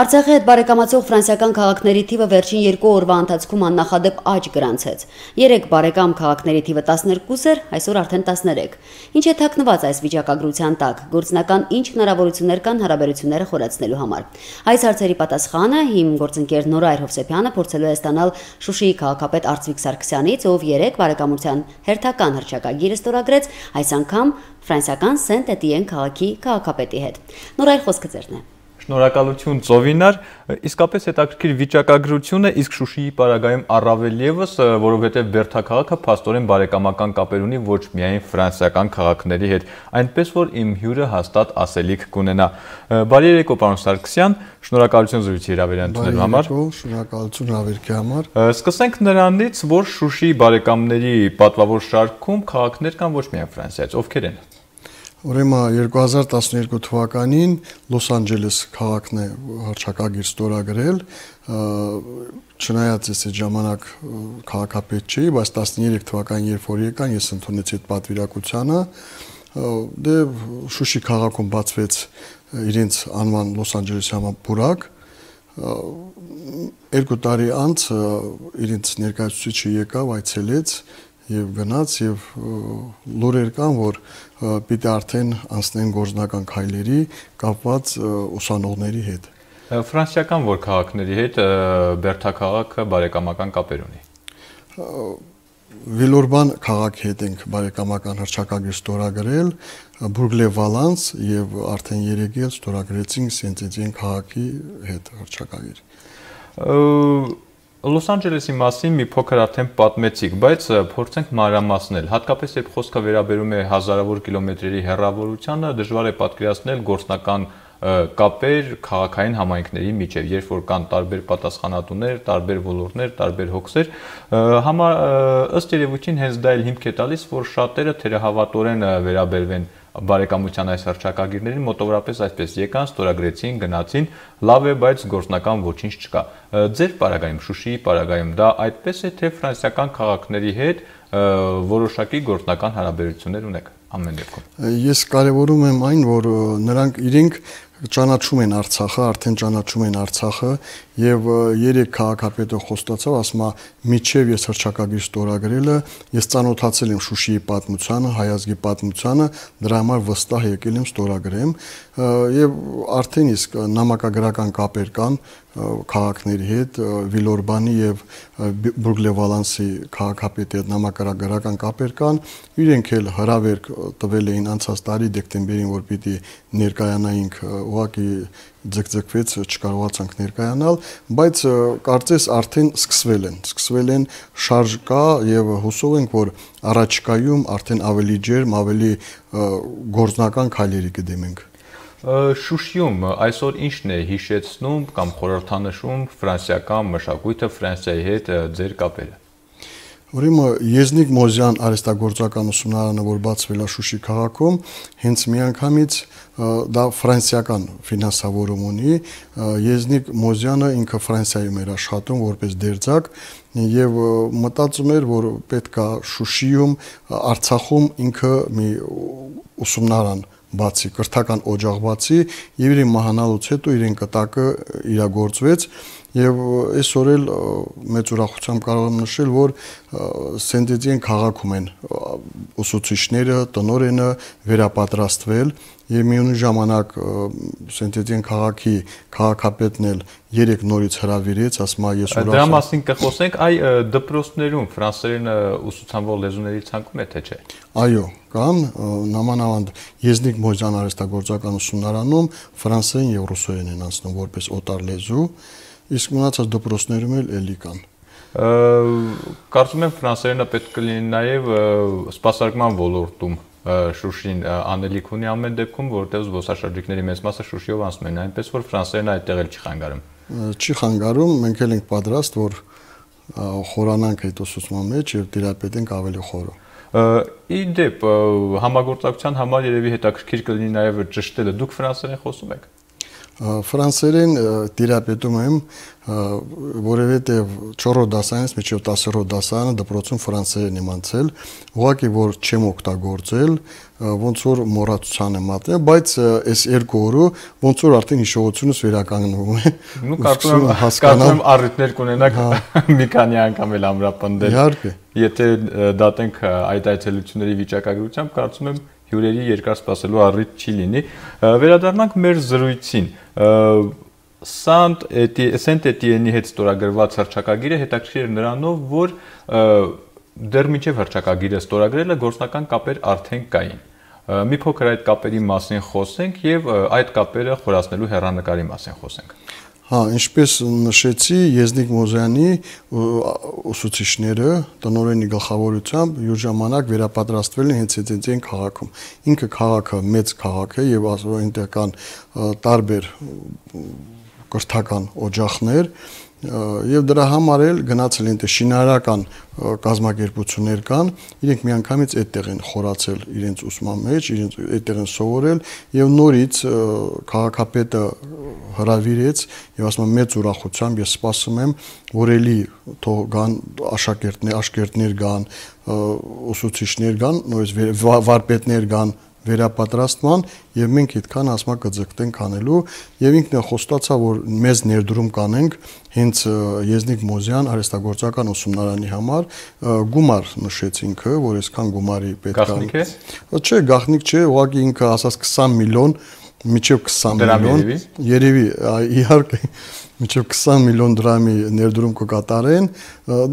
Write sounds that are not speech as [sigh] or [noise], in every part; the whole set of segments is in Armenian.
Արցախի հետ բարեկամացող ֆրանսիական քաղաքների թիվը վերջին 2 օրվա ընթացքում աննախադեպ աճ գրանցեց։ 3 բարեկամ քաղաքների թիվը 12 էր, այսօր արդեն 13։ Ինչ է թաքնված այս վիճակագրության տակ, գործնական ինչ հնարավորություններ կան հարաբերությունները խորացնելու համար։ Այս հարցերի պատասխանը հիմ գործընկեր Նորայր Հովսեփյանը փորձելու է ստանալ Շուշիի քաղաքապետ Արծվիկ Սարգսյանից, ով 3 բարեկամության հերթական հրճակագիրը ստորագրեց այս անգամ ֆրանսիական Սենտ-Էտիեն քաղաքի քաղաքապետի հետ։ Նորայր խոսքը ձերն է։ Շնորհակալություն Ծովինար, իսկապես հետաքրքիր վիճակագրություն է, իսկ Շուշիի պարագայում առավել եւս, որովհետեւ Բերթաքաղաքը փաստորեն բարեկամական կապեր ունի ոչ միայն ֆրանսիական քաղաքների հետ, այնպես որ իմ հյուրը հաստատ ասելիք կունենա։ Բարի երեկո, պարոն Սարգսյան, շնորհակալություն զրույցի հրավերանդելու համար։ Բարի երեկո, շնորհակալություն հավերքի համար։ Սկսենք նրանից, որ Շուշիի բարեկամների պատվավոր շարքում քաղաքներ կան ոչ միայն Ֆրանսիայից, ովքեր են։ Ուրեմն 2012 թվականին Լոս Անջելես քաղաքն է հրճակագիր ստորագրել, չնայած ես այդ ժամանակ քաղաքապետ չէի, բայց 13 թվականին երբ որ եկան, ես ընդունեցի այդ պատվիրակությանը, դե Շուշի քաղաքում բացվեց իրենց անվան Լոս Անջելեսի համաբուրակ, երկու տարի անց իրենց ներկայացուցիչը եկավ, այցելեց եւ գնաց եւ լուրեր կան, որ պիտի արդեն անցնեն գործնական քայլերի կապված ուսանողների հետ։ Ֆրանսիական որ քաղաքների հետ Բերթաքաղաքը բարեկամական կապեր ունի։ Վիլորբան քաղաքի հետ ենք բարեկամական հրճակագիր ստորագրել Բուրգլե Վալանս եւ արդեն 3 էլ ստորագրեցինք Սենտեդիեն քաղաքի հետ հրճակագիր։ Լոս Անջելեսի մասին մի փոքր արդեն պատմեցիք, բայց փորձենք մանրամասնել։ Հատկապես երբ խոսքը վերաբերում է հազարավոր կիլոմետրերի հեռավորությանը, դժվար է պատկերացնել գործնական կապեր քաղաքային համայնքների միջև, երբ որ կան տարբեր պատասխանատուներ, տարբեր ոլորտներ, տարբեր հոգսեր, համա ըստ երևույթին հենց դա էլ հիմք է տալիս, որ շատերը թերահավատորեն վերաբերվեն բարեկամության այս արշակագիրներին մոտավորապես այսպես եկան, ստորագրեցին, գնացին, լավ է, բայց գործնական ոչինչ չկա։ Ձեր պարագայում, Շուշիի պարագայում դա այդպես է, թե ֆրանսիական քաղաքների հետ որոշակի գործնական հարաբերություններ ունեք ամեն դեպքում։ Ես կարևորում եմ այն, որ նրանք իրենք ճանաչում են Արցախը, արդեն ճանաչում են Արցախը եւ երեք քաղաքապետը խոստացավ, ասում է, «Միչեւ ես հրճակագիր ստորագրելը, ես ծանոթացել եմ Շուշիի պատմությանը, հայազգի պատմությանը, դրա համար վստահ եկել եմ ստորագրեմ» եւ արդեն իսկ նամակագրական կապեր կան քաղաքների հետ Վիլորբանի եւ Բուրգլեվալանսի քաղաքապետի հետ նամակարարական կապեր կան։ Իրենք էլ հրավեր տվել էին անցած տարի դեկտեմբերին, որ պիտի ներկայանայինք ուղակի ձգձգվեց, չկարողացանք ներկայանալ, բայց կարծես արդեն սկսվել են, սկսվել են շարժ կա եւ հուսով ենք, որ առաջկայում արդեն ավելի ջերմ, ավելի գործնական քայլերի կդեմենք։ Շուշիում այսօր ի՞նչն է հիշեցնում կամ խորհրդանշում ֆրանսիական մշակույթը Ֆրանսիայի հետ ձեր կապերը։ Ուրեմն Եզնիկ Մոզյան արհեստագործական ուսումնարանը, որ բացվել է Շուշի քաղաքում, հենց միանգամից դա ֆրանսիական ֆինանսավորում ունի։ Եզնիկ Մոզյանը ինքը Ֆրանսիայում էր աշխատում որպես դերձակ եւ մտածում էր, որ պետք է Շուշիում, Արցախում ինքը մի ուսումնարան բացի, կրթական օջախ բացի եւ իրեն մահանալուց հետո իրեն կտակը իրագործվեց Եվ այսօր էլ մեծ ուրախությամբ կարող եմ նշել, որ Սենդեդիեն քաղաքում են ուսուցիչները, տնորենը վերապատրաստվել եւ միևնույն ժամանակ Սենտետին քաղաքի քաղաքապետն էլ երեք նորից հրավիրեց, ասում է ես ուրախ եմ։ Դրա մասին կխոսենք, այ դպրոցներում ֆրանսերեն ուսուցանվող լեզուների ցանկում է թե չէ։ Այո, կամ նամանավանդ Եզնիկ Մոզյան արհեստագործական ուսումնարանում ֆրանսերեն եւ ռուսերեն են անցնում որպես օտար լեզու իսկ մնացած դպրոցներում էլ էլի կան։ Կարծում եմ ֆրանսերենը պետք կլինի նաև սպասարկման ոլորտում Շուշին անելիք ունի ամեն դեպքում, որտեղ զբոսաշրջիկների մեծ մասը Շուշիով անցնում են, այնպես որ ֆրանսերենը այդտեղ էլ չի խանգարում։ Չի խանգարում, մենք էլ ենք պատրաստ, որ խորանանք այդ ուսուցման մեջ եւ դիապետենք ավելի խորը։ Իդեպ համագործակցության համար երևի հետաքրքիր կլինի նաև ճշտելը։ Դուք ֆրանսերեն խոսում եք ֆրանսերեն տերապետում եմ որովհետև 4-րդ դասարանից մինչև 10-րդ դասարանը դպրոցում ֆրանսերեն եմ անցել ուղղակի որ չեմ օգտագործել ոնց որ մոռացության եմ ատել բայց այս երկու օրը ոնց որ արդեն հիշողությունս վերականգնվում է ու կարծում եմ հասկանամ առիթներ կունենաք հա։ [laughs] մի քանի անգամ էլ ամրապնդել իհարկե եթե դատենք այդ այցելությունների վիճակագրությամբ կարծում եմ հյուրերի երկար սպասելու առիթ չի լինի։ Վերադառնանք մեր զրույցին։ Սանտ Էտի Սենտ Էտիենի հետ ստորագրված հրճակագիրը հետաքրքիր է նրանով, որ դեռ միջև հրճակագիրը ստորագրելը գործնական կապեր արդեն կային։ Մի փոքր այդ կապերի մասին խոսենք եւ այդ կապերը խորացնելու հերանեկարի մասին խոսենք։ Հա, ինչպես նշեցի, Եզնիկ Մոզյանի ուսուցիչները տնօրենի գլխավորությամբ յուր ժամանակ վերապատրաստվել են հենց Եծեծեն քաղաքում։ Ինքը քաղաքը մեծ քաղաք է եւ ասորենտական տարբեր կրթական օջախներ եւ դրա համար էլ գնացել են թե շինարարական կազմակերպություններ կան, իրենք միանգամից այդտեղ են խորացել իրենց ուսման մեջ, իրենց այդտեղ են սովորել եւ նորից քաղաքապետը հրավիրեց եւ ասում եմ մեծ ուրախությամբ ես սպասում եմ, որ էլի թող գան աշակերտներ, աշակերտներ գան, ուսուցիչներ գան, նույնիսկ վարպետներ գան վերապատրաստման եւ մենք այդքան հասմակգծկտենք անելու եւ ինքն է խոստացա որ մեզ ներդրում կանենք հենց Եզնիկ Մոզյան արհեստագործական ուսումնարանի համար գումար նշեց ինքը որ այսքան գումարի պետք է գախնիկ է չէ գախնիկ չէ ուղղակի ինքը ասած 20 միլիոն միջև 20 միլիոն երևի իհարկե միջև 20 միլիոն դրամի ներդրում կկատարեն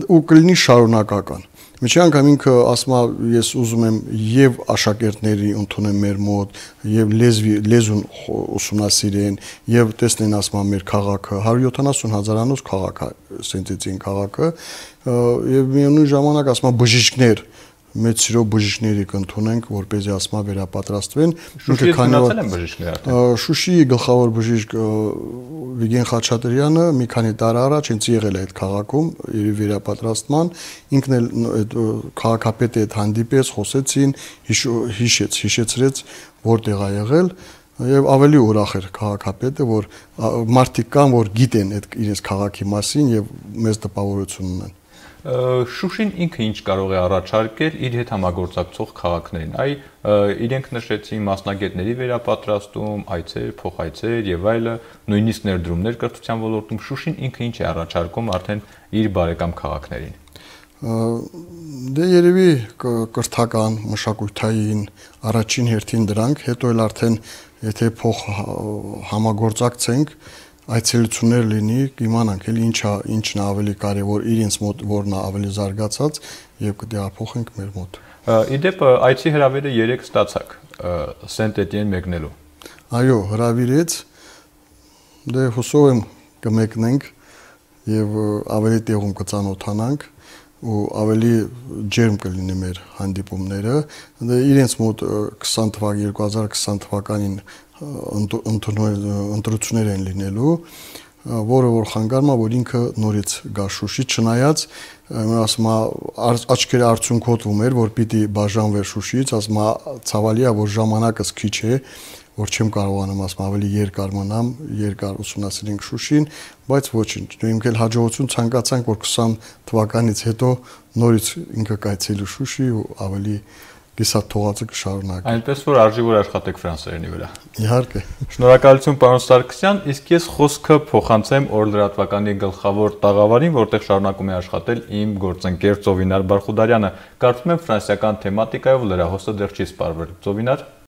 ու կլինի շարունակական Միջի անգամ ինքը ասում է ես ուզում եմ եւ աշակերտների ընդունեմ մեր մոտ եւ լեզվի լեզուն ուսումնասիրեն եւ տեսնեն ասում է մեր քաղաքը 170 հազարանոց քաղաք է սենտեցին քաղաքը եւ միևնույն ժամանակ ասում է բժիշկներ մեծ սիրո բժիշկների կընդունենք, որպեսզի ասմա վերապատրաստվեն։ Շուշիից գնացել են բժիշկներ արդեն։ Շուշիի գլխավոր բժիշկ Վիգեն Խաչատրյանը մի քանի տարի առաջ ինձ եղել է այդ քաղաքում վերապատրաստման, ինքն էլ այդ քաղաքապետի հետ հանդիպեց, խոսեցին, հիշեց, հիշեցրեց որտեղ է եղել եւ ավելի ուրախ էր քաղաքապետը, որ մարդիկ կան, որ գիտեն այդ իրենց քաղաքի մասին եւ մեծ տպավորություն ունեն։ Շուշին ինքը ինչ կարող է առաջարկել իր հետ համագործակցող քաղաքներին։ Այ իրենք նշեցին մասնագետների վերապատրաստում, այցեր, փոխայցեր եւ այլը, նույնիսկ ներդրումներ կրթության ոլորտում Շուշին ինքը ինչ է առաջարկում արդեն իր բարեկամ քաղաքներին։ Դե երևի կրթական, մշակութային առաջին հերթին դրանք, հետո էլ արդեն եթե փոխ համագործակցենք, այցելություններ լինի, իմանանք էլի ինչա, ինչն ավելի կարևոր, իրենց մոտ որն է ավելի զարգացած եւ կդիապոխենք մեր մոտ։ Իդեպ այցի հրավերը 3 ստացաք Սենտ-Էտիեն մեկնելու։ Այո, հրավիրեց։ Դե հուսով եմ կմեկնենք եւ ավելի տեղում կծանոթանանք ու ավելի ջերմ կլինի մեր հանդիպումները։ Դե իրենց մոտ 20 թվակ 2020 թվականին ընտրություններ են լինելու, որը որ խանգարում է, որ ինքը նորից գա Շուշի, չնայած մեն ասում է աչքերը արդյունք հոտվում էր, որ պիտի բաժանվեր Շուշից, ասում է ցավալի է, որ ժամանակս քիչ է, որ չեմ կարողանում ասում ավելի երկար մնամ, երկար ուսումնասիրենք Շուշին, բայց ոչինչ։ Դու ինքել հաջողություն ցանկացանք, որ 20 թվականից հետո նորից ինքը կայցելի Շուշի ու ավելի հա թողածը կշարունակեմ։ Այնպես որ արժի որ աշխատեք ֆրանսերենի վրա։ Իհարկե։ Շնորհակալություն պարոն Սարգսյան, իսկ ես խոսքը փոխանցեմ օրլրատվականի գլխավոր տաղավարին, որտեղ շարունակում է աշխատել իմ գործընկեր Ծովինար Բարխուդարյանը։ Կարծում եմ ֆրանսիական թեմատիկայով լրահոսը դեռ չի սպառվել։ Ծովինար